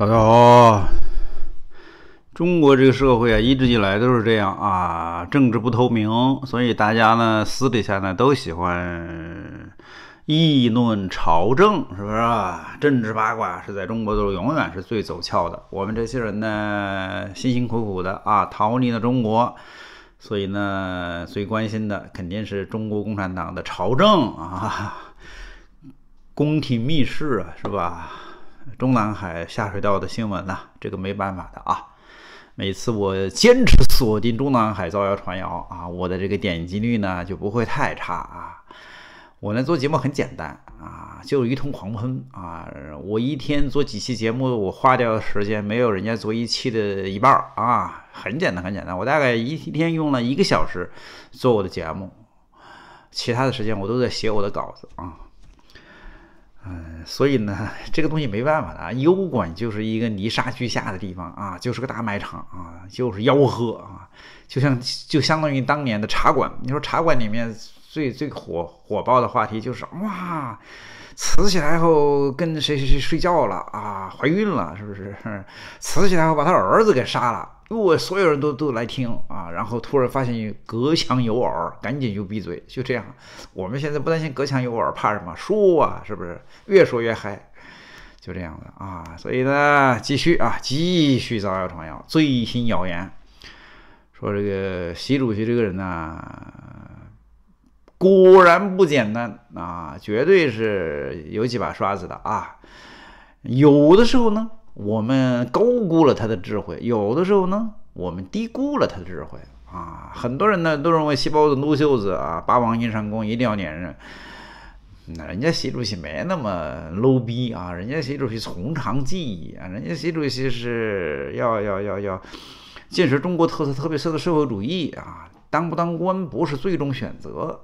大家好，中国这个社会啊，一直以来都是这样啊，政治不透明，所以大家呢，私底下呢都喜欢议论朝政，是不是啊？政治八卦是在中国都永远是最走俏的。我们这些人呢，辛辛苦苦的啊，逃离了中国，所以呢，最关心的肯定是中国共产党的朝政啊，宫廷秘事啊，是吧？中南海下水道的新闻呢？这个没办法的啊！每次我坚持锁定中南海造谣传谣啊，我的这个点击率呢就不会太差啊。我那做节目很简单啊，就一通狂喷啊！我一天做几期节目，我花掉的时间没有人家做一期的一半儿啊，很简单很简单。我大概一天用了一个小时做我的节目，其他的时间我都在写我的稿子啊。嗯，所以呢，这个东西没办法的，啊，油管就是一个泥沙俱下的地方啊，就是个大卖场啊，就是吆喝啊，就像就相当于当年的茶馆。你说茶馆里面最最火火爆的话题就是哇，辞起来后跟谁谁谁睡觉了啊，怀孕了是不是？辞 起来后把他儿子给杀了。如果所有人都都来听啊，然后突然发现隔墙有耳，赶紧就闭嘴。就这样，我们现在不担心隔墙有耳，怕什么说啊？是不是越说越嗨？就这样子啊，所以呢，继续啊，继续造谣传谣。最新谣言说这个习主席这个人呢，果然不简单啊，绝对是有几把刷子的啊。有的时候呢。我们高估了他的智慧，有的时候呢，我们低估了他的智慧啊。很多人呢都认为“西包子撸袖子啊，八王金上宫一定要连任”，那人家习主席没那么 low 逼啊，人家习主席从长计议，啊，人家习主席是要要要要建设中国特色、特别色的社会主义啊。当不当官不是最终选择，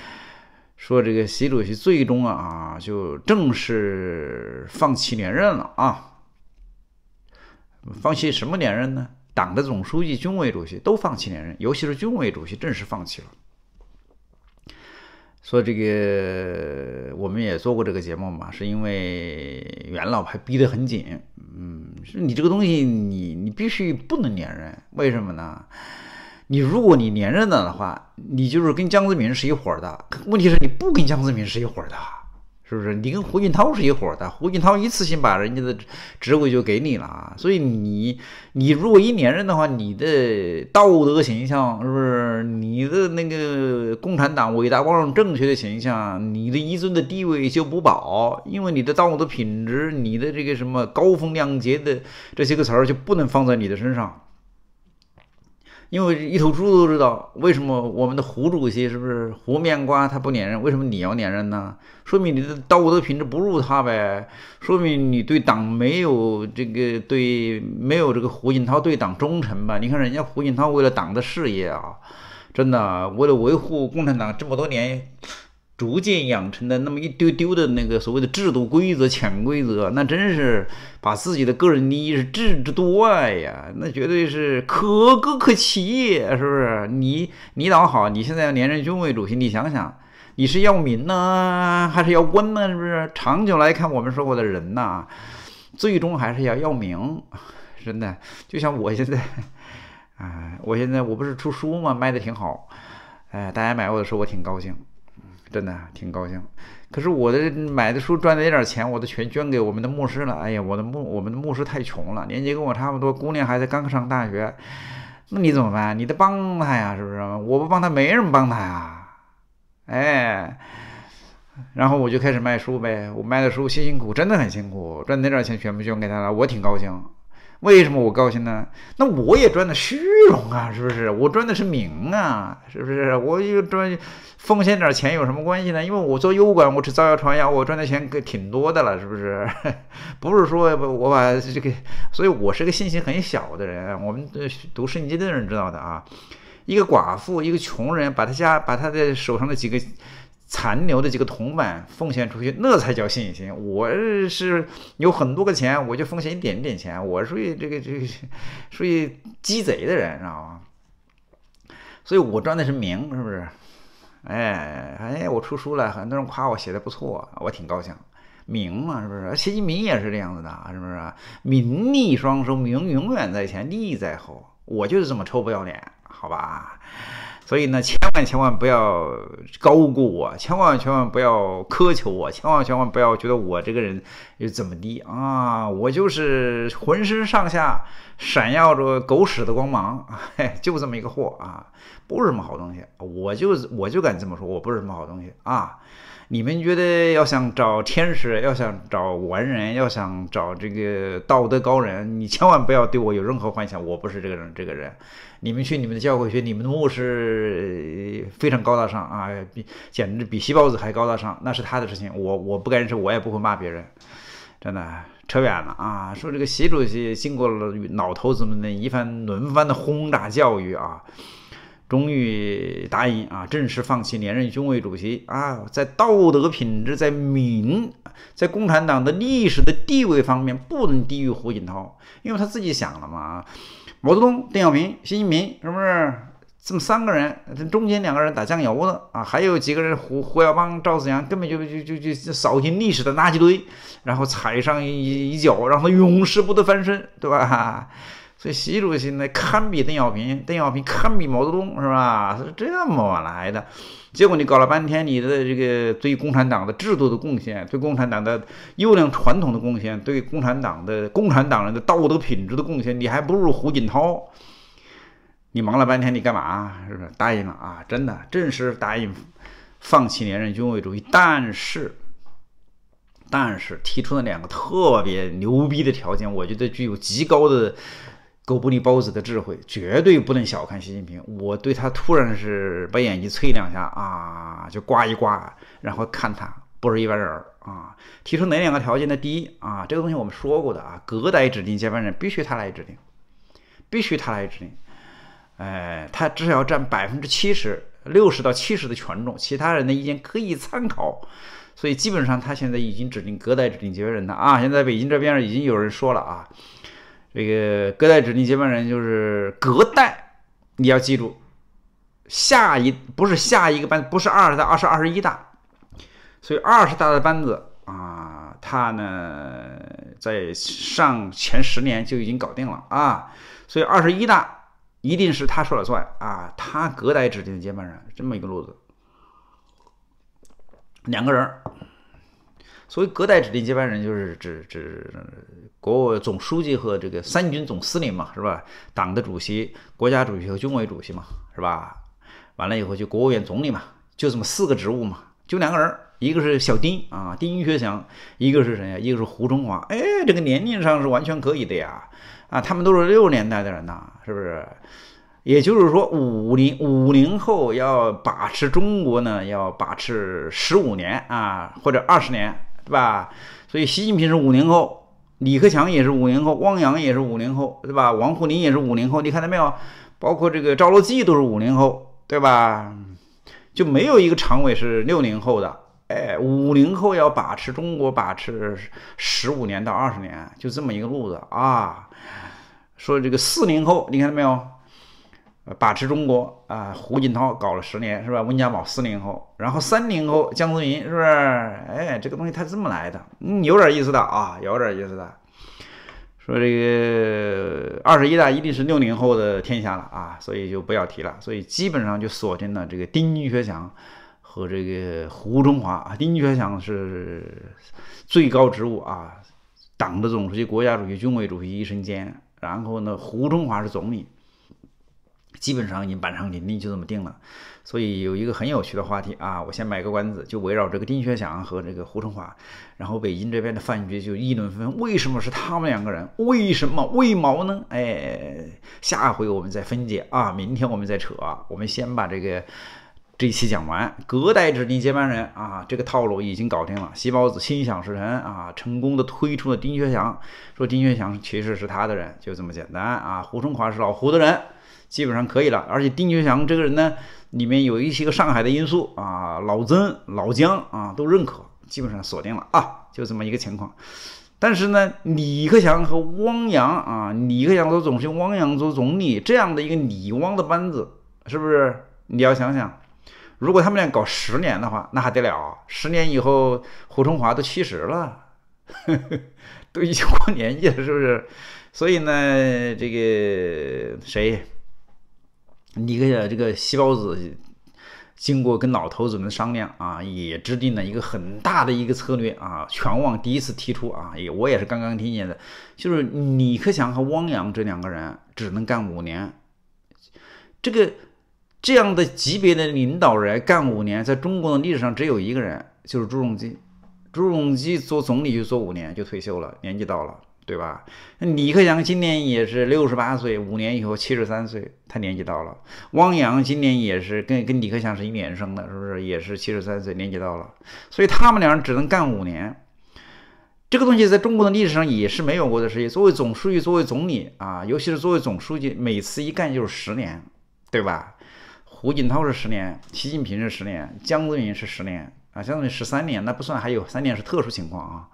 说这个习主席最终啊啊就正式放弃连任了啊。放弃什么连任呢？党的总书记、军委主席都放弃连任，尤其是军委主席正式放弃了。说这个我们也做过这个节目嘛，是因为袁老还逼得很紧，嗯，是你这个东西，你你必须不能连任，为什么呢？你如果你连任了的话，你就是跟江泽民是一伙的。问题是你不跟江泽民是一伙的。是不是你跟胡锦涛是一伙的？胡锦涛一次性把人家的职位就给你了啊！所以你，你如果一连任的话，你的道德形象是不是你的那个共产党伟大光荣正确的形象，你的一尊的地位就不保，因为你的道德品质，你的这个什么高风亮节的这些个词儿就不能放在你的身上。因为一头猪都知道为什么我们的胡主席是不是胡面瓜他不粘人，为什么你要粘人呢？说明你的道德品质不如他呗，说明你对党没有这个对没有这个胡锦涛对党忠诚吧？你看人家胡锦涛为了党的事业啊，真的为了维护共产党这么多年。逐渐养成的那么一丢丢的那个所谓的制度规则潜规则，那真是把自己的个人利益是置之度外呀！那绝对是可歌可泣，是不是？你你倒好，你现在要连任军委主席，你想想，你是要民呢，还是要官呢？是不是？长久来看，我们说过的人呐，最终还是要要名，真的。就像我现在，哎，我现在我不是出书嘛，卖的挺好，哎，大家买我的书，我挺高兴。真的挺高兴，可是我的买的书赚的那点钱，我都全捐给我们的牧师了。哎呀，我的牧我们的牧师太穷了，年纪跟我差不多，姑娘还在刚上大学，那你怎么办？你得帮他呀，是不是？我不帮他，没人帮他呀。哎，然后我就开始卖书呗，我卖的书辛辛苦，真的很辛苦，赚那点钱全部捐给他了，我挺高兴。为什么我高兴呢？那我也赚的虚荣啊，是不是？我赚的是名啊，是不是？我又赚奉献点钱有什么关系呢？因为我做优管，我只造谣传谣，我赚的钱可挺多的了，是不是？不是说我把这个，所以我是个信心很小的人。我们读圣经的人知道的啊，一个寡妇，一个穷人，把他家把他的手上的几个。残留的几个铜板奉献出去，那才叫信心。我是有很多个钱，我就奉献一点点钱。我属于这个这个属于鸡贼的人，知道吗？所以我赚的是名，是不是？哎哎，我出书了，很多人夸我写的不错，我挺高兴。名嘛，是不是？习近平也是这样子的，是不是？名利双收，名永远在前，利在后。我就是这么臭不要脸，好吧？所以呢，千万千万不要高估我，千万千万不要苛求我，千万千万不要觉得我这个人又怎么的啊！我就是浑身上下闪耀着狗屎的光芒啊，就这么一个货啊，不是什么好东西。我就我就敢这么说，我不是什么好东西啊！你们觉得要想找天使，要想找完人，要想找这个道德高人，你千万不要对我有任何幻想，我不是这个人，这个人。你们去你们的教会学，你们的牧师非常高大上啊，比简直比西包子还高大上，那是他的事情，我我不干涉，我也不会骂别人，真的扯远了啊！说这个习主席经过了老头子们的一番轮番的轰炸教育啊，终于答应啊，正式放弃连任军委主席啊，在道德品质、在民、在共产党的历史的地位方面，不能低于胡锦涛，因为他自己想了嘛。毛泽东、邓小平、习近平，是不是这么三个人？中间两个人打酱油的啊，还有几个人，胡胡耀邦、赵紫阳，根本就就就就扫进历史的垃圾堆，然后踩上一一脚，让他永世不得翻身，对吧？所以，习主席呢堪比邓小平，邓小平堪比毛泽东，是吧？是这么来的。结果你搞了半天，你的这个对共产党的制度的贡献，对共产党的优良传统的贡献，对共产党的共产党人的道德品质的贡献，你还不如胡锦涛。你忙了半天，你干嘛？是不是答应了啊？真的，正式答应放弃连任军委主席。但是，但是提出了两个特别牛逼的条件，我觉得具有极高的。狗不理包子的智慧绝对不能小看习近平。我对他突然是把眼睛催两下啊，就刮一刮，然后看他不是一般人儿啊。提出哪两个条件呢？第一啊，这个东西我们说过的啊，隔代指定接班人必须他来指定，必须他来指定。哎，他至少要占百分之七十六十到七十的权重，其他人的意见可以参考。所以基本上他现在已经指定隔代指定接班人了啊。现在北京这边已经有人说了啊。这个隔代指定接班人就是隔代，你要记住，下一不是下一个班不是二十大，而是二十一大，所以二十大的班子啊，他呢在上前十年就已经搞定了啊，所以二十一大一定是他说了算啊，他隔代指定的接班人这么一个路子，两个人。所谓隔代指定接班人，就是指指国务总书记和这个三军总司令嘛，是吧？党的主席、国家主席和军委主席嘛，是吧？完了以后就国务院总理嘛，就这么四个职务嘛，就两个人，一个是小丁啊，丁薛祥，一个是谁呀？一个是胡中华。哎，这个年龄上是完全可以的呀！啊，他们都是六十年代的人呐，是不是？也就是说，五零五零后要把持中国呢，要把持十五年啊，或者二十年。对吧？所以习近平是五零后，李克强也是五零后，汪洋也是五零后，对吧？王沪宁也是五零后，你看到没有？包括这个赵乐际都是五零后，对吧？就没有一个常委是六零后的。哎，五零后要把持中国把持十五年到二十年，就这么一个路子啊。说这个四零后，你看到没有？把持中国啊，胡锦涛搞了十年，是吧？温家宝四零后，然后三零后江泽民，是不是？哎，这个东西他这么来的，嗯，有点意思的啊，有点意思的。说这个二十一大一定是六零后的天下了啊，所以就不要提了。所以基本上就锁定了这个丁薛祥和这个胡中华。丁薛祥是最高职务啊，党的总书记、国家主席、军委主席一身兼。然后呢，胡中华是总理。基本上已经板上钉钉，就这么定了。所以有一个很有趣的话题啊，我先买个关子，就围绕这个丁薛祥和这个胡春华，然后北京这边的饭局就议论纷纷。为什么是他们两个人？为什么？为毛呢？哎，下回我们再分解啊，明天我们再扯啊，我们先把这个这一期讲完。隔代指定接班人啊，这个套路已经搞定了，西包子心想事成啊，成功的推出了丁薛祥，说丁薛祥其实是他的人，就这么简单啊。胡春华是老胡的人。基本上可以了，而且丁俊祥这个人呢，里面有一些个上海的因素啊，老曾、老姜啊都认可，基本上锁定了啊，就这么一个情况。但是呢，李克强和汪洋啊，李克强做总是汪洋做总理，这样的一个李汪的班子，是不是？你要想想，如果他们俩搞十年的话，那还得了？十年以后，胡春华都七十了，都已经过年纪了，是不是？所以呢，这个谁？李克这个细胞子经过跟老头子们商量啊，也制定了一个很大的一个策略啊。全网第一次提出啊，也我也是刚刚听见的，就是李克强和汪洋这两个人只能干五年。这个这样的级别的领导人干五年，在中国的历史上只有一个人，就是朱镕基。朱镕基做总理就做五年就退休了，年纪到了。对吧？那李克强今年也是六十八岁，五年以后七十三岁，他年纪到了。汪洋今年也是跟跟李克强是一年生的，是不是也是七十三岁，年纪到了？所以他们两人只能干五年。这个东西在中国的历史上也是没有过的事情。作为总书记，作为总理啊，尤其是作为总书记，每次一干就是十年，对吧？胡锦涛是十年，习近平是十年，江泽民是十年啊，江泽民十三年，那不算，还有三年是特殊情况啊。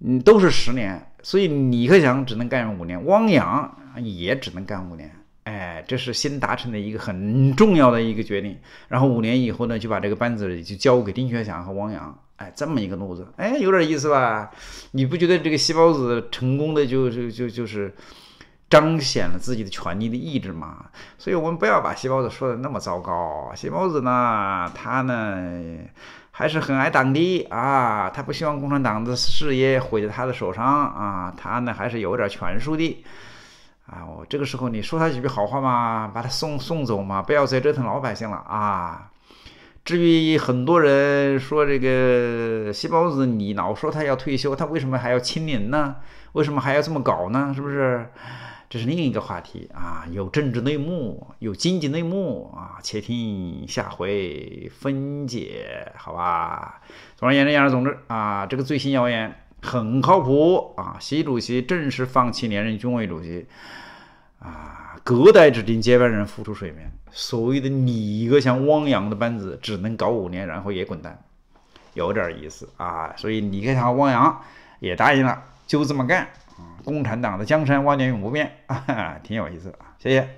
嗯，都是十年，所以李克强只能干五年，汪洋也只能干五年。哎，这是新达成的一个很重要的一个决定。然后五年以后呢，就把这个班子就交给丁学祥和汪洋。哎，这么一个路子，哎，有点意思吧？你不觉得这个细包子成功的，就就就就是彰显了自己的权力的意志吗？所以我们不要把细包子说的那么糟糕。细包子呢，他呢？还是很爱党的啊，他不希望共产党的事业毁在他的手上啊，他呢还是有点权术的啊。我这个时候你说他几句好话嘛，把他送送走嘛，不要再折腾老百姓了啊。至于很多人说这个细包子，你老说他要退休，他为什么还要清零呢？为什么还要这么搞呢？是不是？这是另一个话题啊，有政治内幕，有经济内幕啊，且听下回分解，好吧。总而言之，言而总之啊，这个最新谣言很靠谱啊，习主席正式放弃连任军委主席啊，隔代指定接班人浮出水面。所谓的你一个像汪洋的班子，只能搞五年，然后也滚蛋，有点意思啊。所以你看他汪洋也答应了，就这么干。共产党的江山万年永不变，挺有意思的，谢谢。